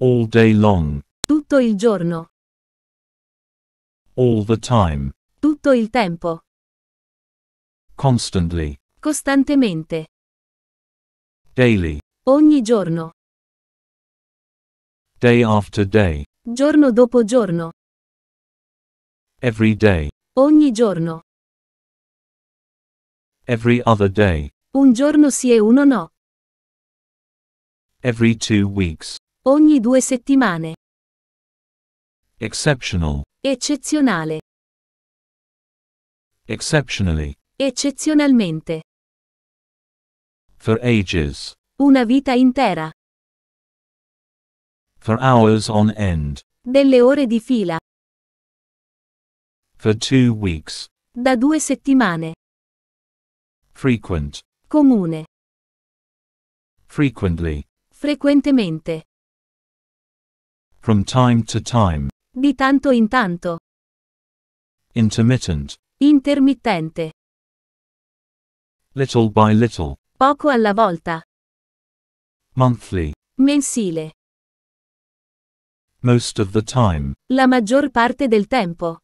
All day long. Tutto il giorno. All the time. Tutto il tempo. Constantly. Costantemente. Daily. Ogni giorno. Day after day. Giorno dopo giorno. Every day. Ogni giorno. Every other day. Un giorno sì e uno no. Every two weeks. Ogni due settimane. Exceptional. Eccezionale. Exceptionally. Eccezionalmente. For ages. Una vita intera. For hours on end. Delle ore di fila. For two weeks. Da due settimane. Frequent. Comune. Frequently. Frequentemente. From time to time. Di tanto in tanto. Intermittent. Intermittente. Little by little. Poco alla volta. Monthly. Mensile. Most of the time. La maggior parte del tempo.